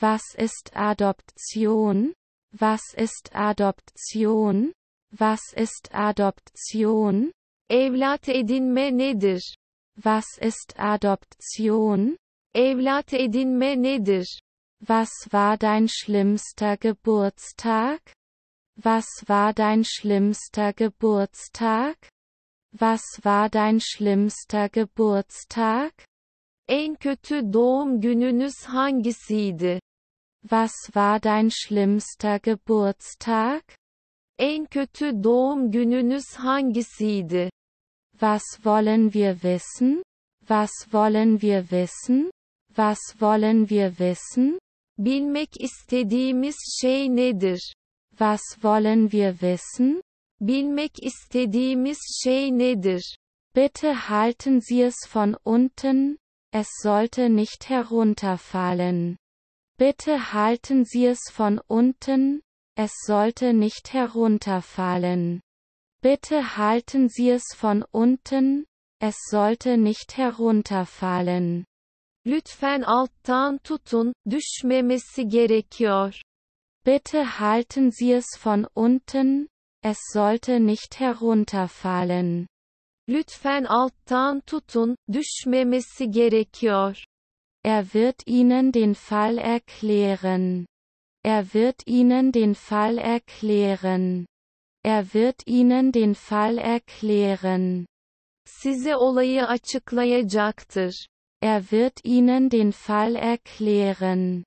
Was ist Adoption? Was ist Adoption? Was ist Adoption? Evlat edinme nedir? Was ist Adoption? Evlat edinme nedir? Was war dein schlimmster Geburtstag? Was war dein schlimmster Geburtstag? Was war dein schlimmster Geburtstag? En kötü doğum gününüz hangisiydi? Was war dein schlimmster Geburtstag? En kötü doğum gününüz hangisiydi? Was wollen wir wissen? Was wollen wir wissen? Was wollen wir wissen? Bilmek istediğimiz şey nedir? Was wollen wir wissen? Bilmek istediğimiz şey nedir? Bitte halten Sie es von unten, es sollte nicht herunterfallen. Bitte halten Sie es von unten, es sollte nicht herunterfallen. Bitte halten Sie es von unten, es sollte nicht herunterfallen. Lütfen alttan tutun, düşmemesi gerekiyor. Bitte halten Sie es von unten, es sollte nicht herunterfallen. Lütfen alttan tutun, düşmemesi gerekiyor. Er wird Ihnen den Fall erklären. Er wird Ihnen den Fall erklären. Er wird Ihnen den Fall erklären. Size olayı açıklayacaktır. Er wird Ihnen den Fall erklären.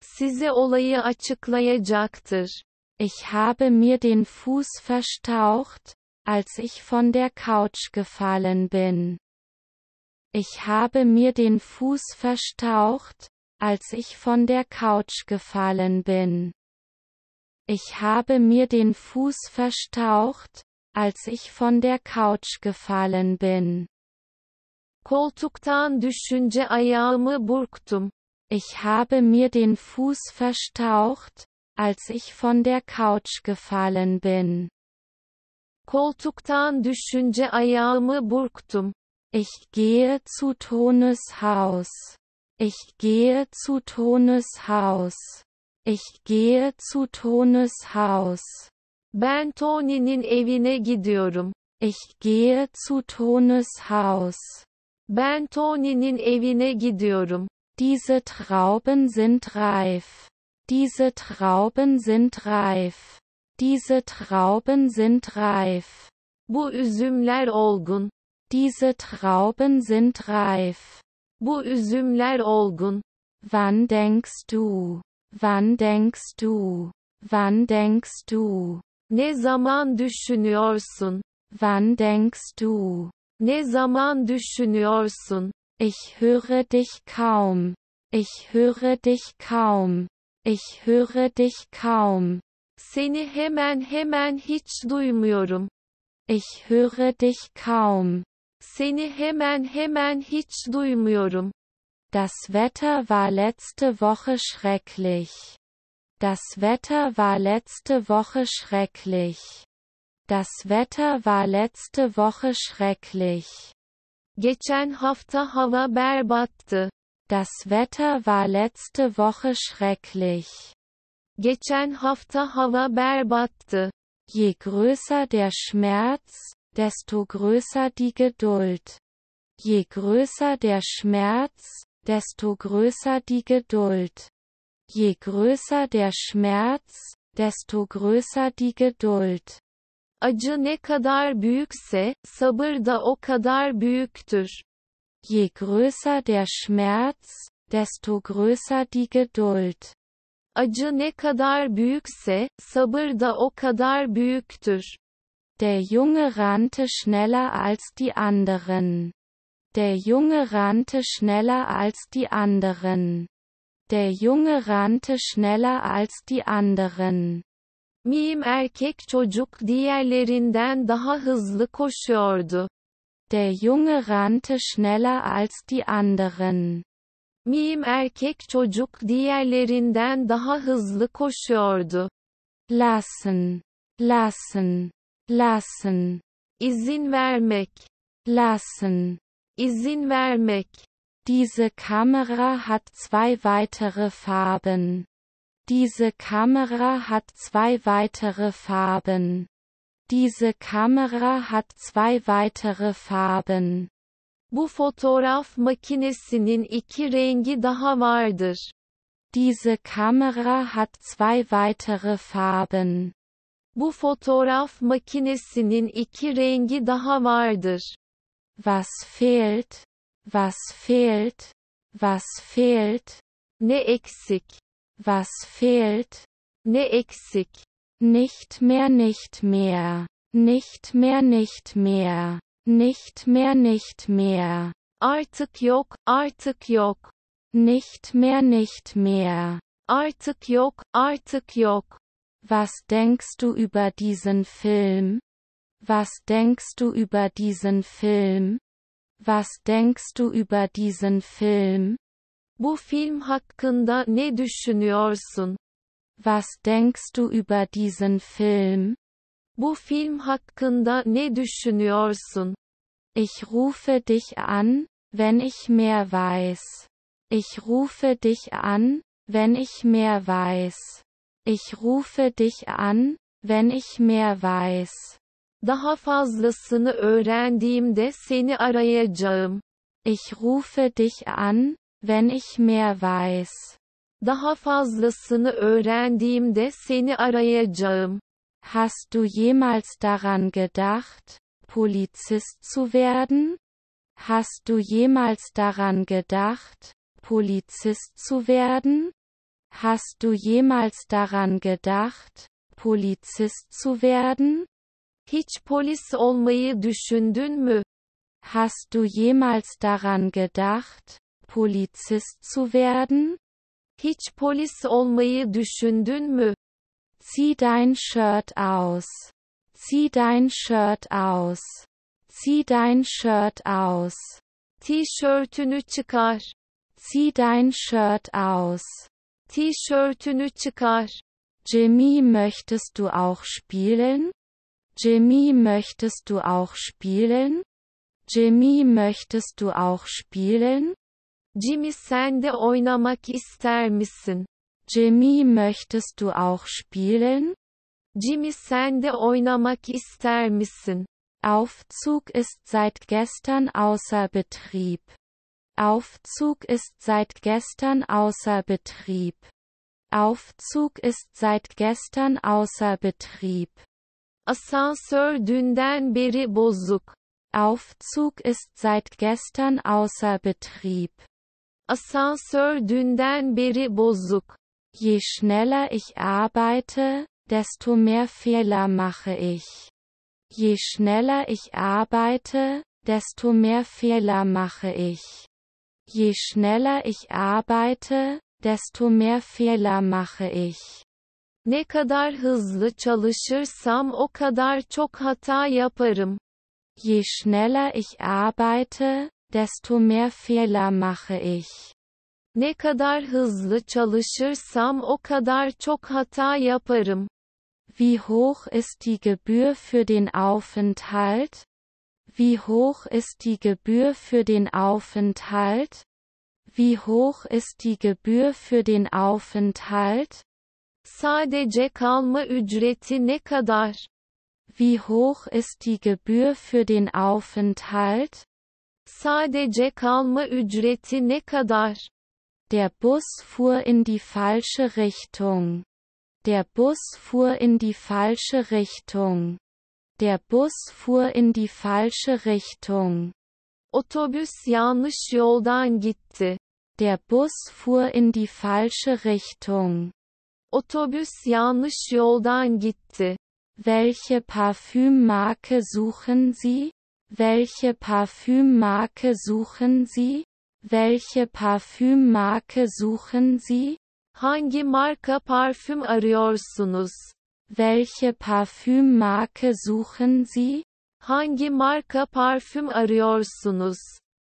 Size olayı açıklayacaktır. Ich habe mir den Fuß verstaucht, als ich von der Couch gefallen bin. Ich habe mir den Fuß verstaucht, als ich von der Couch gefallen bin. Ich habe mir den Fuß verstaucht, als ich von der Couch gefallen bin. Koltuktan düşünce ayağımı burktum. Ich habe mir den Fuß verstaucht, als ich von der Couch gefallen bin. Koltuktan düşünce ayağımı burktum. Ich gehe zu Tones Haus. Ich gehe zu Tones Haus. Ich gehe zu Tones Haus. Ben Tony'nin evine gidiyorum. Ich gehe zu Tones Haus. Ben Tony'nin evine gidiyorum. Diese Trauben sind reif. Diese Trauben sind reif. Diese Trauben sind reif. Bu üzümler olgun. Diese Trauben sind reif. Bu üzümler olgun. Wann denkst du? Wann denkst du? Wann denkst du? Ne zaman düşünüyorsun? Wann denkst du? Ne zaman düşünüyorsun? Ich höre dich kaum. Ich höre dich kaum. Ich höre dich kaum. Seni hemen hemen hiç duymuyorum. Ich höre dich kaum. Seni hemen hemen hiç duymuyorum. Das Wetter war letzte Woche schrecklich. Das Wetter war letzte Woche schrecklich. Das Wetter war letzte Woche schrecklich. Geçen hafta hava berbattı. Das Wetter war letzte Woche schrecklich. Geçen hafta hava berbattı. Je größer der Schmerz, desto größer die Geduld. Je größer der Schmerz, desto größer die Geduld. Je größer der Schmerz, desto größer die Geduld. Acı ne kadar büyükse, sabır da o kadar büyüktür. Je größer der Schmerz, desto größer die Geduld. Acı ne kadar büyükse, sabır da o kadar büyüktür. Der Junge rannte schneller als die anderen. Der Junge rannte schneller als die anderen. Der Junge rannte schneller als die anderen. Mim erkek çocuk diğerlerinden daha hızlı koşuyordu. Der Junge rannte schneller als die anderen. Mim erkek çocuk diğerlerinden daha hızlı koşuyordu. Lassen, lassen, lassen. İzin vermek. Lassen. izin vermek. Diese Kamera hat zwei weitere Farben. Diese Kamera hat zwei weitere Farben. Diese Kamera hat zwei weitere Farben. Bu fotoğraf makinesinin iki rengi daha vardır. Diese Kamera hat zwei weitere Farben. Bu fotoğraf makinesinin iki rengi daha vardır. Was fehlt? Was fehlt? Was fehlt? Ne eksik? Was fehlt? Ne eksik? Nicht mehr, nicht mehr. Nicht mehr, nicht mehr. Nicht mehr, nicht mehr. Arzekjok, Arzekjok. Nicht mehr, nicht mehr. Arzekjok, Arzekjok. Was denkst du über diesen Film? Was denkst du über diesen Film? Was denkst du über diesen Film? Bu film hakkında ne düşünüyorsun? Was denkst du über diesen Film? Bu film hakkında ne düşünüyorsun? Ich rufe dich an, wenn ich mehr weiß. Ich rufe dich an, wenn ich mehr weiß. Ich rufe dich an, wenn ich mehr weiß. Daha fazlasını öğrendiğimde seni arayacağım. Ich rufe dich an, wenn ich mehr weiß. Daha fazlasını öğrendiğimde seni arayacağım. Hast du jemals daran gedacht, Polizist zu werden? Hast du jemals daran gedacht, Polizist zu werden? Hast du jemals daran gedacht, Polizist zu werden? Hiç polis olmayı düşündün mü? Hast du jemals daran gedacht, Polizist zu werden? Hiç polis olmayı düşündün mü? Zieh dein Shirt aus. Zieh dein Shirt aus. Zieh dein Shirt aus. Tişörtünü çıkar. Zieh dein Shirt aus. Tişörtünü çıkar. Jimmy, möchtest du auch spielen? Jimmy, möchtest du auch spielen? Jimmy, möchtest du auch spielen? Jimmy, sen de oynamak ister misin? Jimmy möchtest du auch spielen? Jimmy sen de oynamak ister misin? Aufzug ist seit gestern außer Betrieb. Aufzug ist seit gestern außer Betrieb. Aufzug ist seit gestern außer Betrieb. Asansör dünden beri bozuk. Aufzug ist seit gestern außer Betrieb. Asansör dünden beri bozuk. Je schneller ich arbeite, desto mehr Fehler mache ich. Je schneller ich arbeite, desto mehr Fehler mache ich. Je schneller ich arbeite, desto mehr Fehler mache ich. Ne kadar hızlı çalışırsam o kadar çok hata yaparım. Je schneller ich arbeite, desto mehr Fehler mache ich. Ne kadar hızlı çalışırsam o kadar çok hata yaparım. Wie hoch ist die Gebühr für den Aufenthalt? Wie hoch ist die Gebühr für den Aufenthalt? Wie hoch ist die Gebühr für den Aufenthalt? Sadece kalma ücreti ne kadar? Wie hoch ist die Gebühr für den Aufenthalt? Sadece kalma ücreti ne kadar? Der Bus fuhr in die falsche Richtung. Der Bus fuhr in die falsche Richtung. Der Bus fuhr in die falsche Richtung. Otobüs yanlış yoldan gitti. Der Bus fuhr in die falsche Richtung. Otobüs yanlış yoldan gitti. Welche Parfümmarke suchen Sie? Welche Parfümmarke suchen Sie? Welche Parfümmarke suchen Sie? Hangi marka parfüm arıyorsunuz? Welche Parfümmarke suchen Sie? Hangi marka parfüm arıyorsunuz?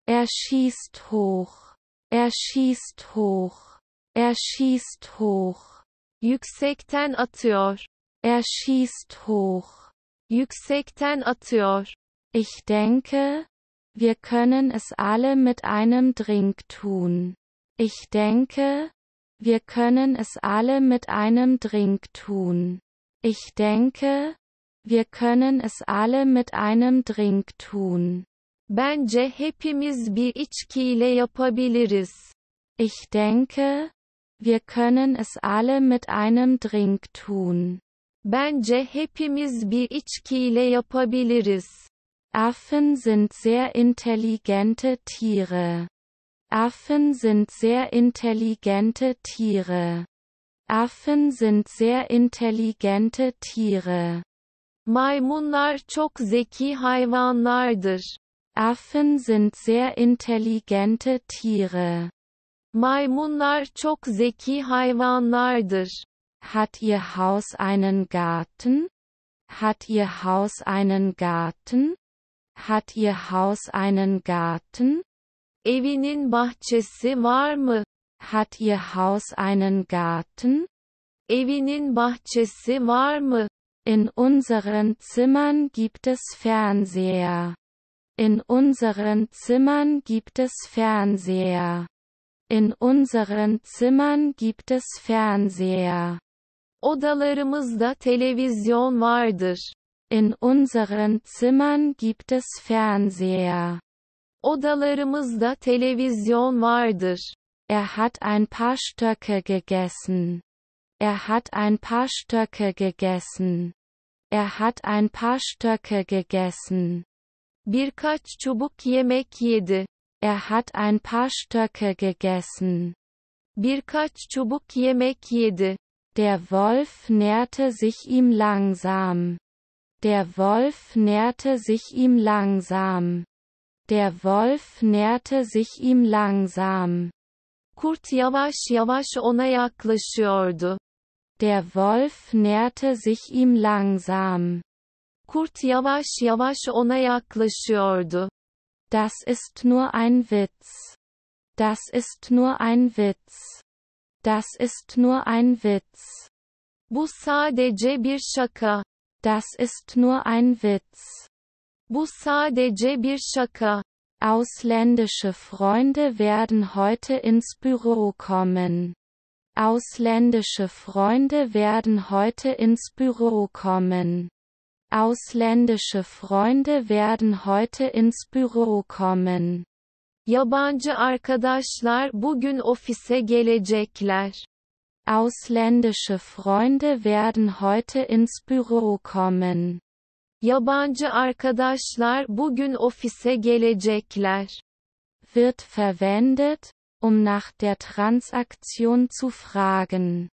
Er schießt hoch. Er schießt hoch. Er schießt hoch. Yüksekten atıyor. Er schießt hoch. Yüksekten atıyor. Ich denke, wir können es alle mit einem Drink tun. Ich denke, wir können es alle mit einem Drink tun. Ich denke, wir können es alle mit einem Drink tun. Bence hepimiz bir içkiyle yapabiliriz. Ich denke, wir können es alle mit einem Drink tun. Bence hepimiz bir içkiyle yapabiliriz. Affen sind sehr intelligente Tiere. Affen sind sehr intelligente Tiere. Affen sind sehr intelligente Tiere. Maymunlar çok zeki hayvanlardır. Affen sind sehr intelligente Tiere. Maymunlar çok zeki hayvanlardır. Hat ihr Haus einen Garten? Hat ihr Haus einen Garten? Hat Ihr Haus einen Garten? Evinin bahçesi var mı? Hat Ihr Haus einen Garten? Evinin bahçesi var mı? In unseren Zimmern gibt es Fernseher. In unseren Zimmern gibt es Fernseher. In unseren Zimmern gibt es Fernseher. Odalarımızda televizyon vardır. In unseren Zimmern gibt es Fernseher. Odalarımızda televizyon vardır. Er hat ein paar Stöcke gegessen. Er hat ein paar Stöcke gegessen. Er hat ein paar Stöcke gegessen. Birkaç çubuk yemek yedi. Er hat ein paar Stöcke gegessen. Birkaç çubuk yemek yedi. Der Wolf näherte sich ihm langsam. Der Wolf näherte sich ihm langsam. Der Wolf näherte sich ihm langsam. Kurt yavaş yavaş ona yaklaşıyordu. Der Wolf näherte sich ihm langsam. Kurt yavaş yavaş ona yaklaşıyordu. Das ist nur ein Witz. Das ist nur ein Witz. Das ist nur ein Witz. Bu sadece bir şaka. Das ist nur ein Witz. Bu sadece bir şaka. Ausländische Freunde werden heute ins Büro kommen. Ausländische Freunde werden heute ins Büro kommen. Ausländische Freunde werden heute ins Büro kommen. Yabancı arkadaşlar bugün ofise gelecekler. Ausländische Freunde werden heute ins Büro kommen. Yabancı arkadaşlar bugün ofise gelecekler. Wird verwendet, um nach der Transaktion zu fragen.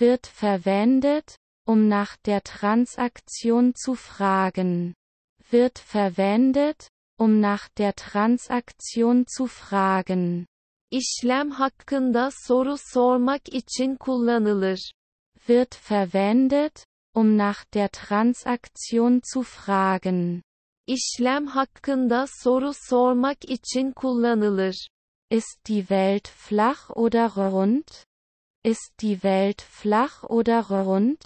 Wird verwendet, um nach der Transaktion zu fragen. Wird verwendet, um nach der Transaktion zu fragen. işlem hakkında soru sormak için kullanılır. Wird verwendet, um nach der Transaktion zu fragen. İşlem hakkında soru sormak için kullanılır. Ist die Welt flach oder rund? Ist die Welt flach oder rund?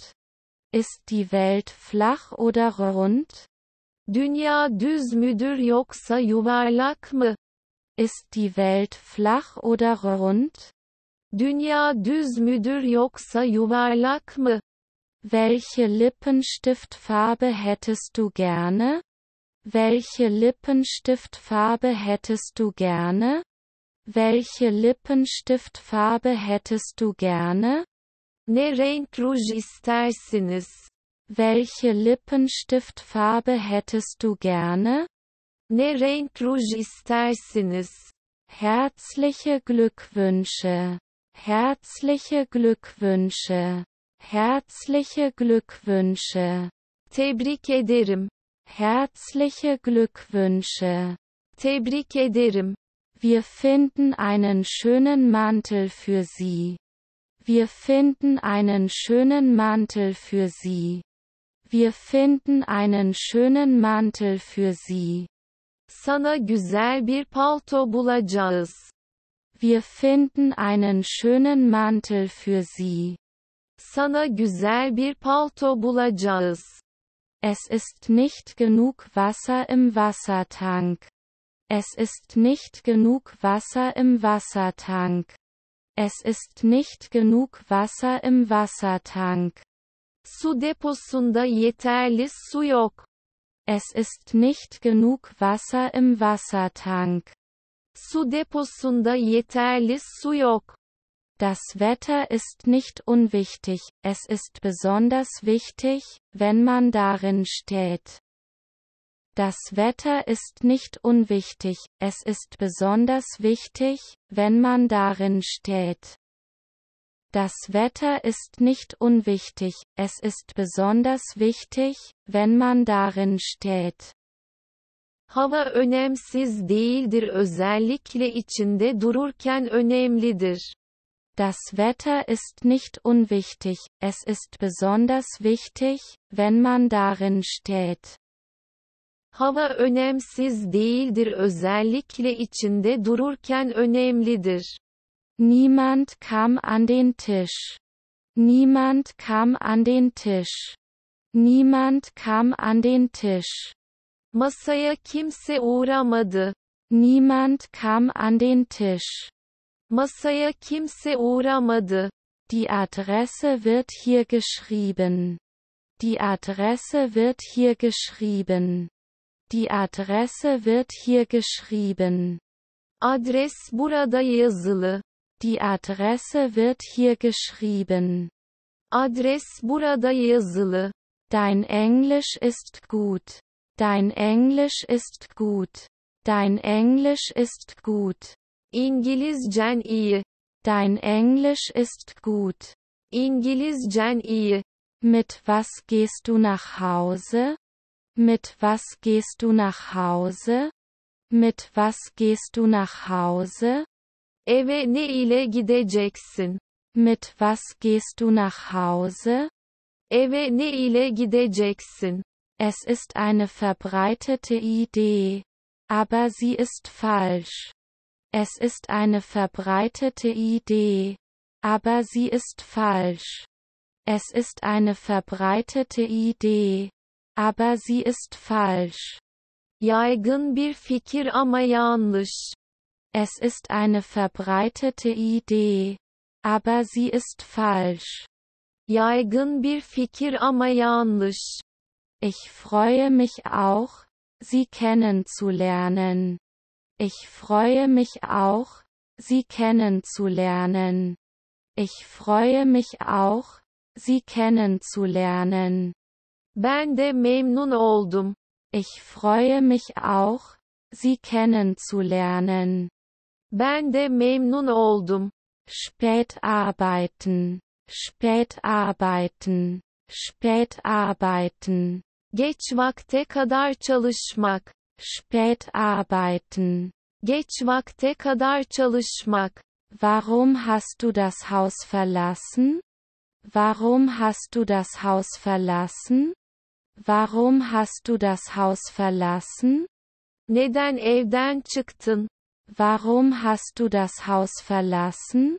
Ist die Welt flach oder rund? Dünya düz müdür yoksa yuvarlak mı? Ist die Welt flach oder rund? Dünya düz müdür yoksa yuvarlak mı? Welche Lippenstiftfarbe hättest du gerne? Welche Lippenstiftfarbe hättest du gerne? Welche Lippenstiftfarbe hättest du gerne? Ne renk ruj istersiniz? Welche Lippenstiftfarbe hättest du gerne? Ne renk istersiniz. Herzliche Glückwünsche. Herzliche Glückwünsche. Herzliche Glückwünsche. Tebrik ederim. Herzliche Glückwünsche. Tebrik ederim. Wir finden einen schönen Mantel für Sie. Wir finden einen schönen Mantel für Sie. Wir finden einen schönen Mantel für Sie. Sana güzel bir palto bulacağız. Wir finden einen schönen Mantel für sie. Sana güzel bir palto bulacağız. Es ist nicht genug Wasser im Wassertank. Es ist nicht genug Wasser im Wassertank. Es ist nicht genug Wasser im Wassertank. Su deposunda yeterli su yok. Es ist nicht genug Wasser im Wassertank. Su deposunda yeterli su yok. Das Wetter ist nicht unwichtig, es ist besonders wichtig, wenn man darin steht. Das Wetter ist nicht unwichtig, es ist besonders wichtig, wenn man darin steht. Das Wetter ist nicht unwichtig, es ist besonders wichtig, wenn man darin steht. Hava önemsiz değildir özellikle içinde dururken önemlidir. Das Wetter ist nicht unwichtig, es ist besonders wichtig, wenn man darin steht. Hava önemsiz değildir özellikle içinde dururken önemlidir. Niemand kam an den Tisch. Niemand kam an den Tisch. Niemand kam an den Tisch. Masaya kimse uğramadı. Niemand kam an den Tisch. Masaya kimse uğramadı. Die Adresse wird hier geschrieben. Die Adresse wird hier geschrieben. Die Adresse wird hier geschrieben. Adres burada yazılı. Die Adresse wird hier geschrieben. Adres burada yazılı. Dein Englisch ist gut. Dein Englisch ist gut. Dein Englisch ist gut. İngilizcen iyi. Dein Englisch ist gut. İngilizcen iyi. Mit was gehst du nach Hause? Mit was gehst du nach Hause? Mit was gehst du nach Hause? Eve ne ile gideceksin? Mit was gehst du nach Hause? Eve ne ile gideceksin? Es ist eine verbreitete Idee. Aber sie ist falsch. Es ist eine verbreitete Idee. Aber sie ist falsch. Es ist eine verbreitete Idee. Aber sie ist falsch. Yaygın bir fikir ama yanlış. Es ist eine verbreitete Idee. Aber sie ist falsch. Yaygın bir fikir ama yanlış. Ich freue mich auch, Sie kennenzulernen. Ich freue mich auch, Sie kennenzulernen. Ich freue mich auch, Sie kennenzulernen. Ben de memnun oldum. Ich freue mich auch, Sie kennenzulernen. Ben de memnun oldum. Spät arbeiten. Spät arbeiten. Spät arbeiten. Geç vakte kadar çalışmak. Spät arbeiten. Geç vakte kadar çalışmak. Warum hast du das Haus verlassen? Warum hast du das Haus verlassen? Warum hast du das Haus verlassen? Neden evden çıktın? Warum hast du das Haus verlassen?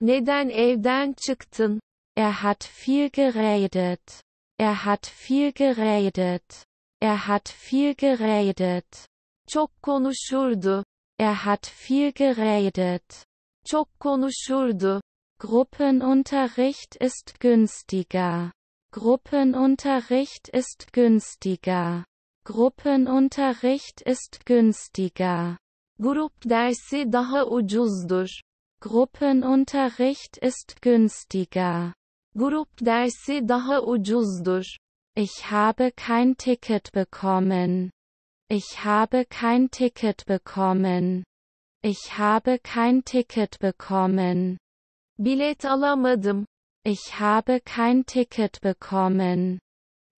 Neden evden çıktın? Er hat viel geredet. Er hat viel geredet. Er hat viel geredet. Çok konuşurdu. Er hat viel geredet. Çok konuşurdu. Gruppenunterricht ist günstiger. Gruppenunterricht ist günstiger. Gruppenunterricht ist günstiger. Grupp dersi daha ucuzdur. Gruppenunterricht ist günstiger. Grupp dersi daha ucuzdur. Ich habe kein Ticket bekommen. Ich habe kein Ticket bekommen. Ich habe kein Ticket bekommen. Bilet alamadım. Ich habe kein Ticket bekommen.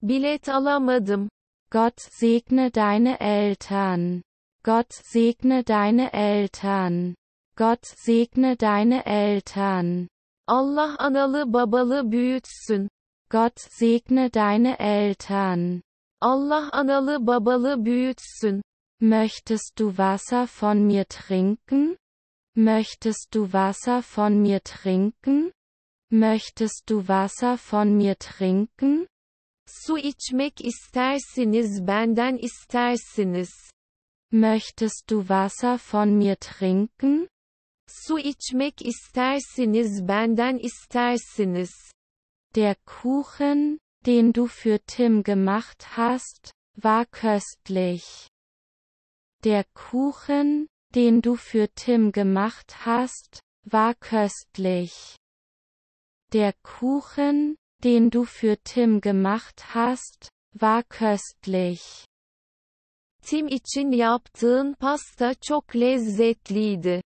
Bilet alamadım. Gott segne deine Eltern. Gott segne deine Eltern. Gott segne deine Eltern. Allah analı babalı büyütsün. Gott segne deine Eltern. Allah analı babalı büyütsün. Möchtest du Wasser von mir trinken? Möchtest du Wasser von mir trinken? Möchtest du Wasser von mir trinken? Su içmek istersiniz benden istersiniz. Möchtest du Wasser von mir trinken? Su içmek istersiniz benden istersiniz. Der Kuchen, den du für Tim gemacht hast, war köstlich. Der Kuchen, den du für Tim gemacht hast, war köstlich. Der Kuchen, den du für Tim gemacht hast, war köstlich. Eğitim için yaptığın pasta çok lezzetliydi.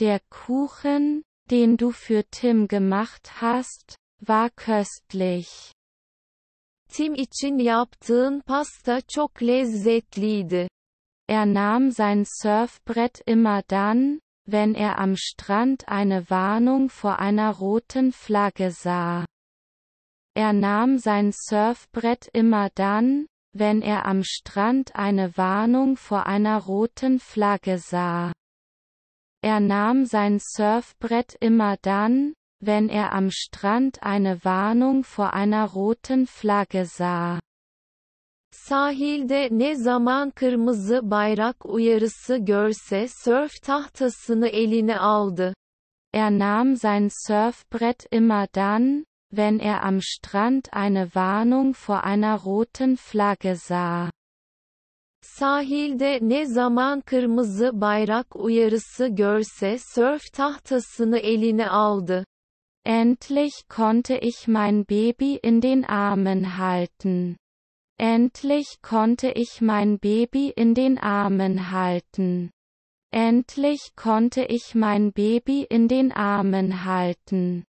Der Kuchen, den du für Tim gemacht hast, war köstlich. Tim için yaptığın pasta çok lezzetliydi. Er nahm sein Surfbrett immer dann, wenn er am Strand eine Warnung vor einer roten Flagge sah. Er nahm sein Surfbrett immer dann, wenn er am Strand eine Warnung vor einer roten Flagge sah. Er nahm sein Surfbrett immer dann, wenn er am Strand eine Warnung vor einer roten Flagge sah. Sahilde ne zaman kırmızı bayrak uyarısı görse surf tahtasını eline aldı. Er nahm sein Surfbrett immer dann, wenn er am Strand eine Warnung vor einer roten Flagge sah. Sahilde ne zaman kırmızı bayrak uyarısı görse sörf tahtasını eline aldı. Endlich konnte ich mein Baby in den Armen halten. Endlich konnte ich mein Baby in den Armen halten. Endlich konnte ich mein Baby in den Armen halten.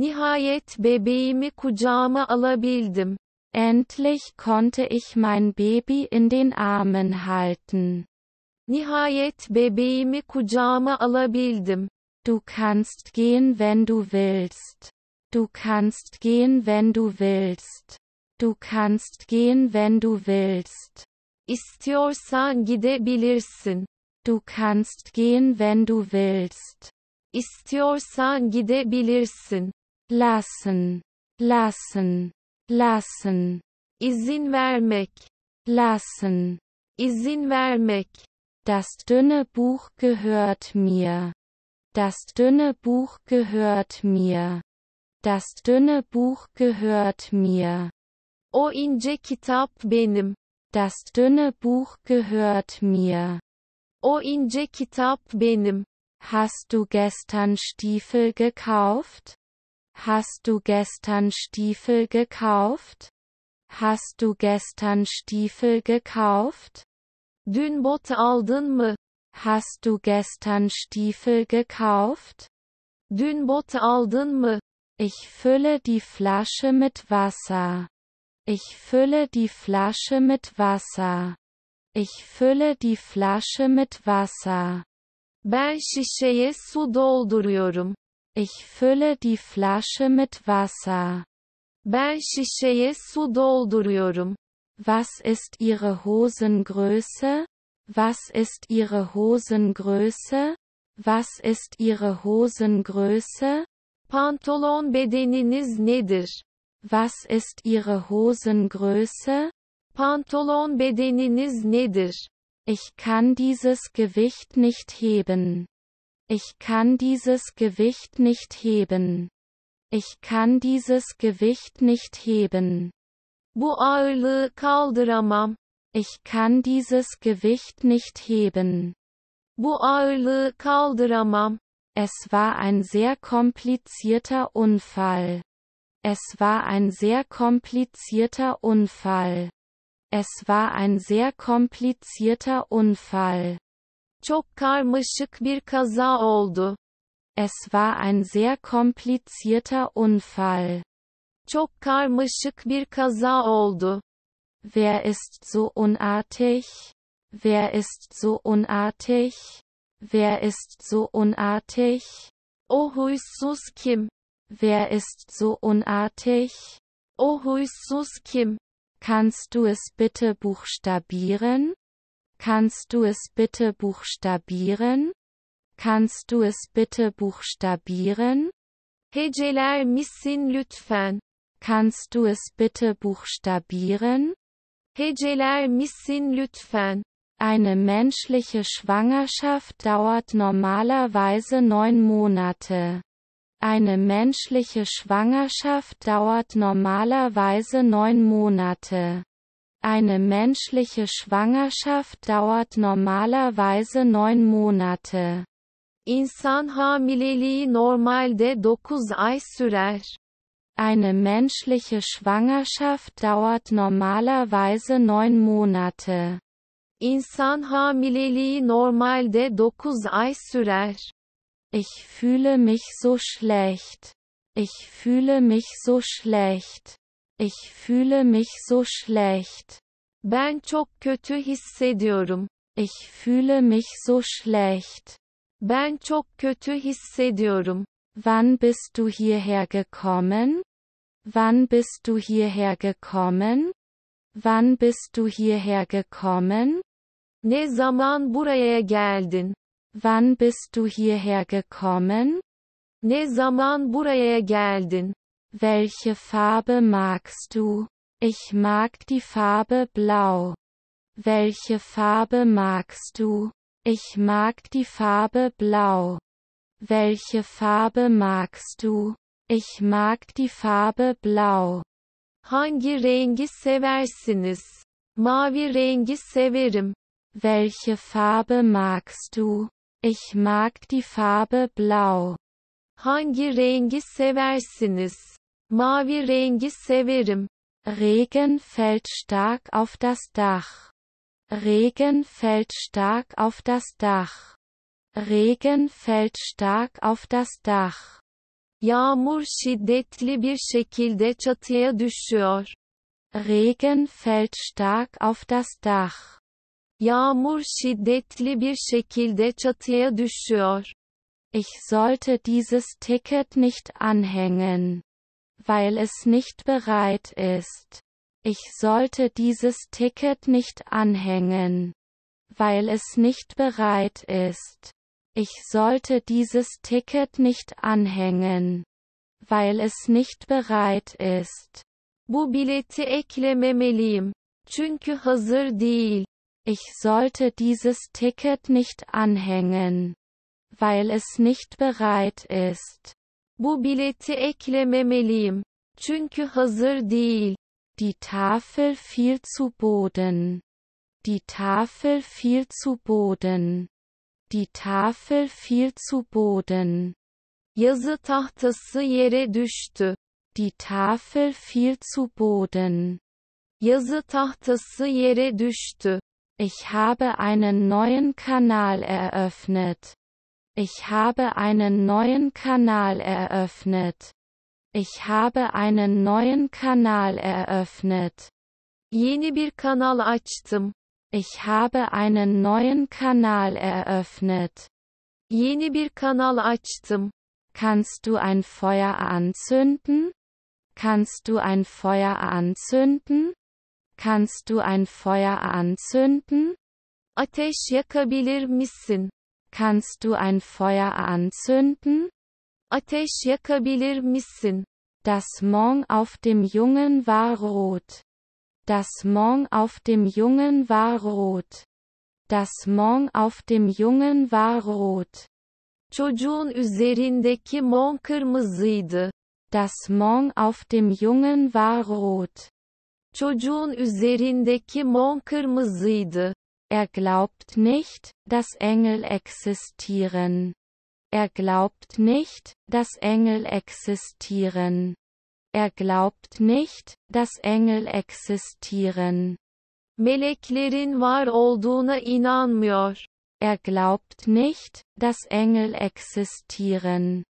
Nihayet bebeğimi kucağıma alabildim. Endlich konnte ich mein Baby in den Armen halten. Nihayet bebeğimi kucağıma alabildim. Du kannst gehen, wenn du willst. Du kannst gehen, wenn du willst. Du kannst gehen, wenn du willst. İstiyorsan gidebilirsin. Du kannst gehen, wenn du willst. İstiyorsan gidebilirsin. lassen, lassen, lassen, izin vermek, lassen, izin vermek. Das dünne Buch gehört mir. Das dünne Buch gehört mir. Das dünne Buch gehört mir. O ince kitap benim. Das dünne Buch gehört mir. O ince kitap benim. Hast du gestern Stiefel gekauft? Hast du gestern Stiefel gekauft? Hast du gestern Stiefel gekauft? Dün bot aldın mı? Hast du gestern Stiefel gekauft? Dün bot aldın mı? Ich fülle die Flasche mit Wasser. Ich fülle die Flasche mit Wasser. Ich fülle die Flasche mit Wasser. Ben şişeye su dolduruyorum. Ich fülle die Flasche mit Wasser. Ben şişeye su dolduruyorum. Was ist Ihre Hosengröße? Was ist Ihre Hosengröße? Was ist Ihre Hosengröße? Pantolon bedeniniz nedir? Was ist Ihre Hosengröße? Pantolon bedeniniz nedir? Ich kann dieses Gewicht nicht heben. Ich kann dieses Gewicht nicht heben. Ich kann dieses Gewicht nicht heben. Bu ağırlığı kaldıramam. Ich kann dieses Gewicht nicht heben. Bu ağırlığı kaldıramam. Es war ein sehr komplizierter Unfall. Es war ein sehr komplizierter Unfall. Es war ein sehr komplizierter Unfall. Çok karmaşık bir kaza oldu. Es war ein sehr komplizierter Unfall. Çok karmaşık bir kaza oldu. Wer ist so unartig? Wer ist so unartig? Wer ist so unartig? O huysuz kim? Wer ist so unartig? O huysuz kim? Kannst du es bitte buchstabieren? Kannst du es bitte buchstabieren? Kannst du es bitte buchstabieren? Heceler misin lütfen? Kannst du es bitte buchstabieren? Heceler misin lütfen? Eine menschliche Schwangerschaft dauert normalerweise neun Monate. Eine menschliche Schwangerschaft dauert normalerweise neun Monate. Eine menschliche Schwangerschaft dauert normalerweise neun Monate. İnsan hamileliği normalde 9 ay sürer. Eine menschliche Schwangerschaft dauert normalerweise neun Monate. İnsan hamileliği normalde 9 ay sürer. Ich fühle mich so schlecht. Ich fühle mich so schlecht. Ich fühle mich so schlecht. Ben çok kötü hissediyorum. Ich fühle mich so schlecht. Ben çok kötü hissediyorum. Wann bist du hierher gekommen? Wann bist du hierher gekommen? Wann bist du hierher gekommen? Ne zaman buraya geldin? Wann bist du hierher gekommen? Ne zaman buraya geldin? Welche Farbe magst du? Ich mag die Farbe blau. Welche Farbe magst du? Ich mag die Farbe blau. Welche Farbe magst du? Ich mag die Farbe blau. Hangi rengi seversiniz? Mavi rengi severim. Welche Farbe magst du? Ich mag die Farbe blau. Hangi rengi seversiniz? Mavi rengi severim. Regen fällt stark auf das Dach. Regen fällt stark auf das Dach. Regen fällt stark auf das Dach. Yağmur şiddetli bir şekilde çatıya düşüyor. Regen fällt stark auf das Dach. Yağmur şiddetli bir şekilde çatıya düşüyor. Ich sollte dieses Ticket nicht anhängen weil es nicht bereit ist. Ich sollte dieses Ticket nicht anhängen, weil es nicht bereit ist. Ich sollte dieses Ticket nicht anhängen, weil es nicht bereit ist. Bu bileti eklememeliyim. Çünkü hazır değil. Ich sollte dieses Ticket nicht anhängen, weil es nicht bereit ist. Bu bileti eklememeliyim. Çünkü hazır değil. Die Tafel fiel zu Boden. Die Tafel fiel zu Boden. Die Tafel fiel zu Boden. Yazı tahtası yere düştü. Die Tafel fiel zu Boden. Yazı tahtası yere düştü. Ich habe einen neuen Kanal eröffnet. Ich habe einen neuen Kanal eröffnet. Ich habe einen neuen Kanal eröffnet. Yeni bir kanal açtım. Ich habe einen neuen Kanal eröffnet. Yeni bir kanal açtım. Kannst du ein Feuer anzünden? Kannst du ein Feuer anzünden? Kannst du ein Feuer anzünden? Ateş yakabilir misin? Kannst du ein Feuer anzünden? Ateş yakabilir misin? Das Mong auf dem Jungen war rot. Das Mong auf dem Jungen war rot. Das Mong auf dem Jungen war rot. Çocuğun üzerindeki mong kırmızıydı. Das Mong auf dem Jungen war rot. Çocuğun üzerindeki mong kırmızıydı. Er glaubt nicht, dass Engel existieren. Er glaubt nicht, dass Engel existieren. Er glaubt nicht, dass Engel existieren. Meleklerin var olduğuna inanmıyor. Er glaubt nicht, dass Engel existieren.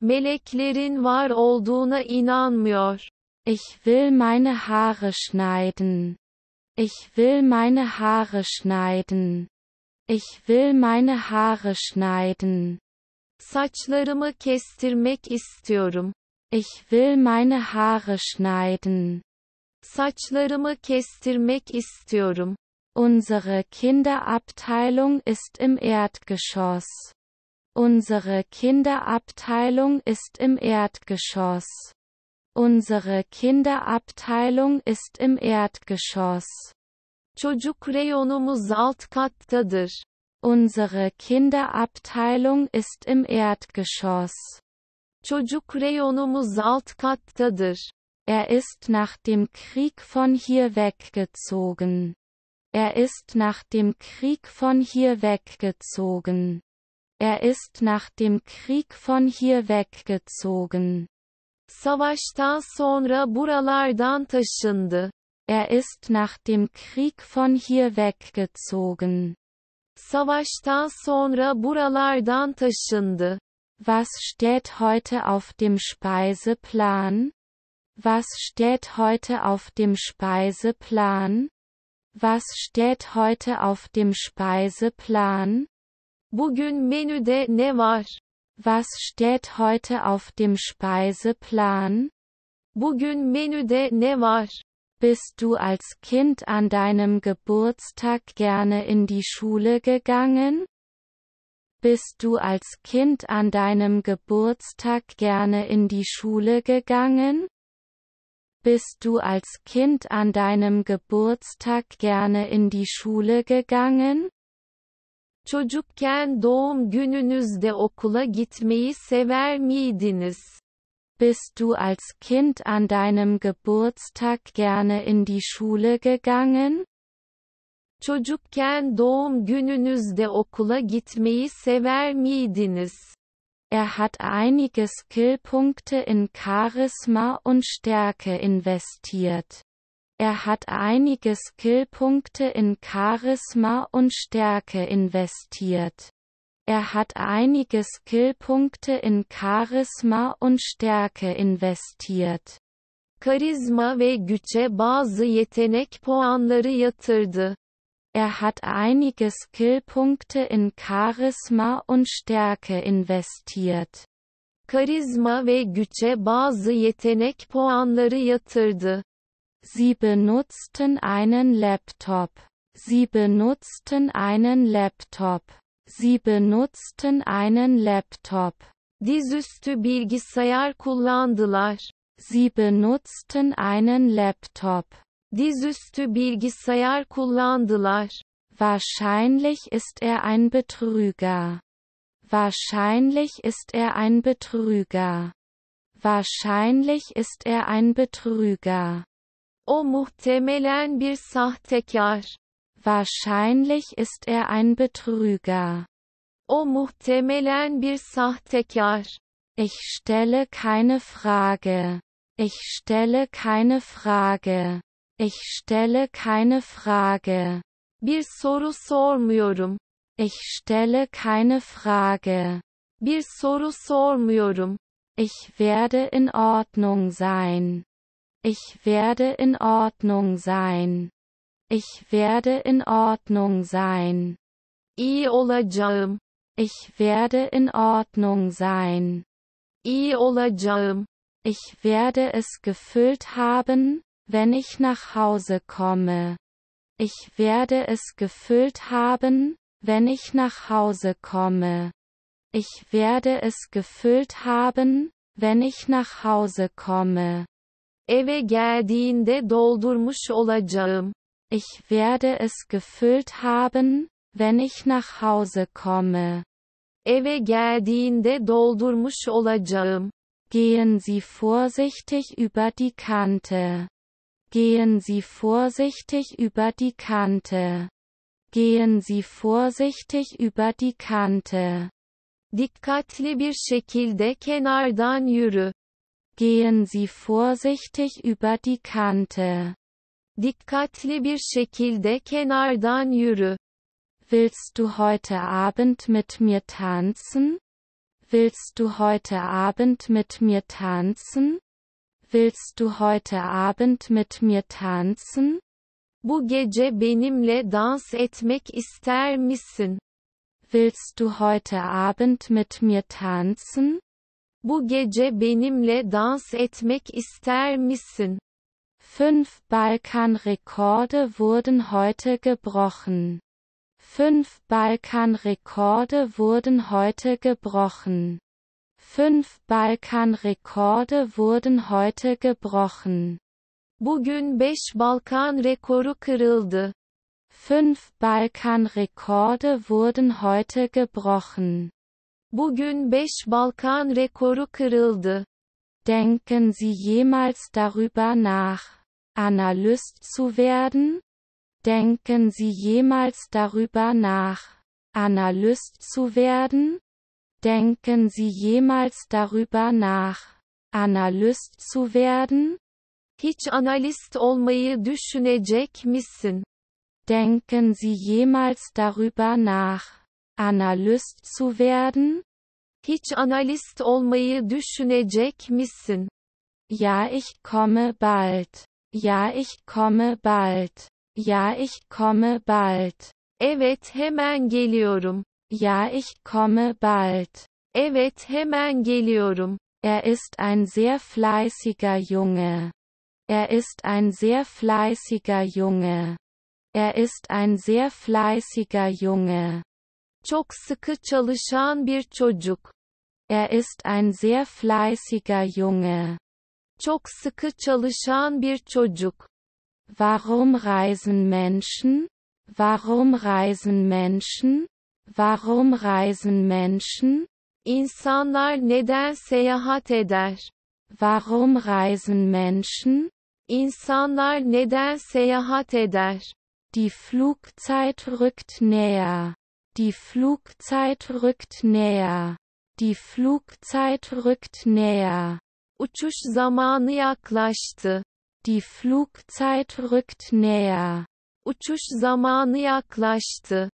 Meleklerin var olduğuna inanmıyor. Ich will meine Haare schneiden. Ich will meine Haare schneiden. Ich will meine Haare schneiden. Saçlarımı kestirmek istiyorum. Ich will meine Haare schneiden. Saçlarımı kestirmek istiyorum. Unsere Kinderabteilung ist im Erdgeschoss. Unsere Kinderabteilung ist im Erdgeschoss. Unsere Kinderabteilung ist im Erdgeschoss. Çocuk reyonumuz alt kattadır. Unsere Kinderabteilung ist im Erdgeschoss. Çocuk reyonumuz alt kattadır. Er ist nach dem Krieg von hier weggezogen. Er ist nach dem Krieg von hier weggezogen. Er ist nach dem Krieg von hier weggezogen. Savaştan sonra buralardan taşındı. Er ist nach dem Krieg von hier weggezogen. Savaştan sonra buralardan taşındı. Was steht heute auf dem Speiseplan? Was steht heute auf dem Speiseplan? Was steht heute auf dem Speiseplan? Bugün menüde ne var? Was steht heute auf dem Speiseplan? Bugün menüde ne var? Bist du als Kind an deinem Geburtstag gerne in die Schule gegangen? Bist du als Kind an deinem Geburtstag gerne in die Schule gegangen? Bist du als Kind an deinem Geburtstag gerne in die Schule gegangen? Çocukken doğum gününüzde okula gitmeyi sever miydiniz? Bist du als Kind an deinem Geburtstag gerne in die Schule gegangen? Çocukken doğum gününüzde okula gitmeyi sever miydiniz? Er hat einige Skillpunkte in Charisma und Stärke investiert. Er hat einige Skillpunkte in Charisma und Stärke investiert. Er hat einige Skillpunkte in Charisma und Stärke investiert. Karizma ve güçe bazı yetenek puanları yatırdı. Er hat einige Skillpunkte in Charisma und Stärke investiert. Karizma ve güçe bazı yetenek puanları yatırdı. Sie benutzten einen Laptop. Sie benutzten einen Laptop. Sie benutzten einen Laptop. Dizüstü bilgisayar kullandılar. Sie benutzten einen Laptop. Dizüstü bilgisayar kullandılar. Wahrscheinlich ist er ein Betrüger. Wahrscheinlich ist er ein Betrüger. Wahrscheinlich ist er ein Betrüger. O muhtemelen bir sahtekar. Wahrscheinlich ist er ein Betrüger. O muhtemelen bir sahtekar. Ich stelle keine Frage. Ich stelle keine Frage. Ich stelle keine Frage. Bir soru sormuyorum. Ich stelle keine Frage. Bir soru sormuyorum. Ich werde in Ordnung sein. Ich werde in Ordnung sein. Ich werde in Ordnung sein. İyi olacağım. Ich werde in Ordnung sein. İyi olacağım. Ich werde es gefüllt haben, wenn ich nach Hause komme. Ich werde es gefüllt haben, wenn ich nach Hause komme. Ich werde es gefüllt haben, wenn ich nach Hause komme. Eve geldiğinde doldurmuş olacağım. Ich werde es gefüllt haben, wenn ich nach Hause komme. Eve geldiğinde doldurmuş olacağım. Gehen Sie vorsichtig über die Kante. Gehen Sie vorsichtig über die Kante. Gehen Sie vorsichtig über die Kante. Dikkatli bir şekilde kenardan yürü. Gehen Sie vorsichtig über die Kante. Dikkatli bir şekilde kenardan yürü. Willst du heute Abend mit mir tanzen? Willst du heute Abend mit mir tanzen? Willst du heute Abend mit mir tanzen? Bu gece benimle dans etmek ister misin? Willst du heute Abend mit mir tanzen? Bu gece benimle dans etmek ister misin? Fünf Balkanrekorde wurden heute gebrochen. Fünf Balkanrekorde wurden heute gebrochen. Fünf Balkanrekorde wurden heute gebrochen. Bugün beş Balkan rekoru kırıldı. Fünf Balkanrekorde wurden heute gebrochen. Bugün 5 Balkan rekoru kırıldı. Denken Sie jemals darüber nach, Analyst zu werden? Denken Sie jemals darüber nach, Analyst zu werden? Denken Sie jemals darüber nach, Analyst zu werden? Hiç analist olmayı düşünecek misin? Denken Sie jemals darüber nach, Analyst zu werden? Hiç analist olmayı düşünecek misin? Ja, ich komme bald. Ja, ich komme bald. Ja, ich komme bald. Evet, hemen geliyorum. Ja, ich komme bald. Evet, hemen geliyorum. Er ist ein sehr fleißiger Junge. Er ist ein sehr fleißiger Junge. Er ist ein sehr fleißiger Junge. Çok sıkı çalışan bir çocuk. Er ist ein sehr fleißiger Junge. Çok sıkı çalışan bir çocuk. Warum reisen Menschen? Warum reisen Menschen? Warum reisen Menschen? İnsanlar neden seyahat eder? Warum reisen Menschen? İnsanlar neden seyahat eder? Die Flugzeit rückt näher. Die Flugzeit rückt näher. Die Flugzeit rückt näher. Uçuş zamanı yaklaştı. Die Flugzeit rückt näher. Uçuş zamanı yaklaştı.